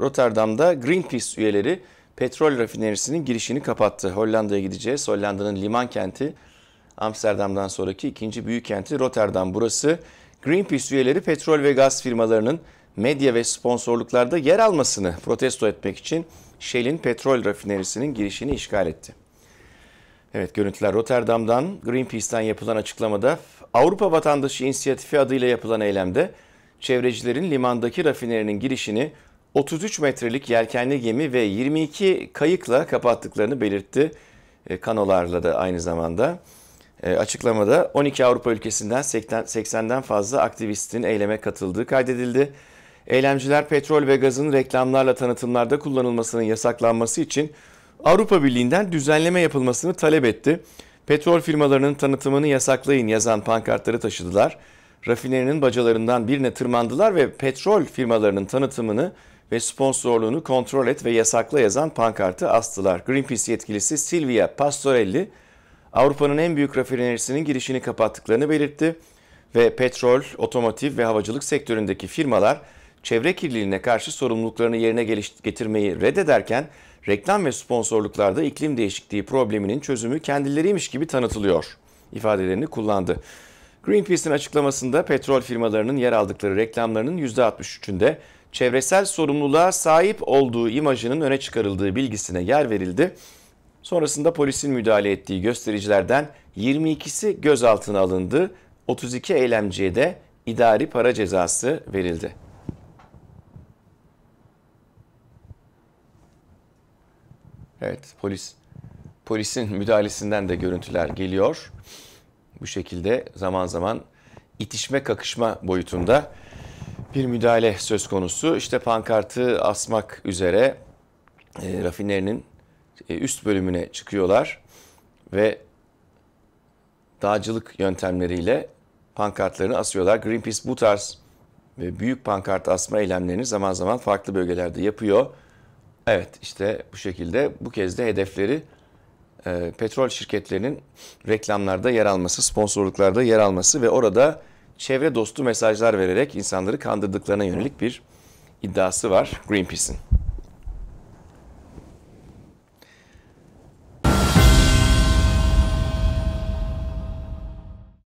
Rotterdam'da Greenpeace üyeleri petrol rafinerisinin girişini kapattı. Hollanda'ya gideceğiz. Hollanda'nın liman kenti Amsterdam'dan sonraki ikinci büyük kenti Rotterdam burası. Greenpeace üyeleri petrol ve gaz firmalarının medya ve sponsorluklarda yer almasını protesto etmek için Shell'in petrol rafinerisinin girişini işgal etti. Evet görüntüler Rotterdam'dan Greenpeace'ten yapılan açıklamada Avrupa Vatandaşı İnisiyatifi adıyla yapılan eylemde çevrecilerin limandaki rafinerinin girişini 33 metrelik yelkenli gemi ve 22 kayıkla kapattıklarını belirtti. E, kanolarla da aynı zamanda. E, açıklamada 12 Avrupa ülkesinden 80'den fazla aktivistin eyleme katıldığı kaydedildi. Eylemciler petrol ve gazın reklamlarla tanıtımlarda kullanılmasının yasaklanması için Avrupa Birliği'nden düzenleme yapılmasını talep etti. Petrol firmalarının tanıtımını yasaklayın yazan pankartları taşıdılar. Rafinerinin bacalarından birine tırmandılar ve petrol firmalarının tanıtımını ve sponsorluğunu kontrol et ve yasakla yazan pankartı astılar. Greenpeace yetkilisi Silvia Pastorelli, Avrupa'nın en büyük rafinerisinin girişini kapattıklarını belirtti ve petrol, otomotiv ve havacılık sektöründeki firmalar çevre kirliliğine karşı sorumluluklarını yerine getirmeyi reddederken reklam ve sponsorluklarda iklim değişikliği probleminin çözümü kendileriymiş gibi tanıtılıyor ifadelerini kullandı. Greenpeace'in açıklamasında petrol firmalarının yer aldıkları reklamlarının %63'ünde çevresel sorumluluğa sahip olduğu imajının öne çıkarıldığı bilgisine yer verildi. Sonrasında polisin müdahale ettiği göstericilerden 22'si gözaltına alındı. 32 eylemciye de idari para cezası verildi. Evet, polis polisin müdahalesinden de görüntüler geliyor. Bu şekilde zaman zaman itişme kakışma boyutunda bir müdahale söz konusu. İşte pankartı asmak üzere e, rafinerinin e, üst bölümüne çıkıyorlar ve dağcılık yöntemleriyle pankartlarını asıyorlar. Greenpeace bu tarz ve büyük pankart asma eylemlerini zaman zaman farklı bölgelerde yapıyor. Evet işte bu şekilde bu kez de hedefleri e, petrol şirketlerinin reklamlarda yer alması, sponsorluklarda yer alması ve orada çevre dostu mesajlar vererek insanları kandırdıklarına yönelik bir iddiası var Greenpeace'in.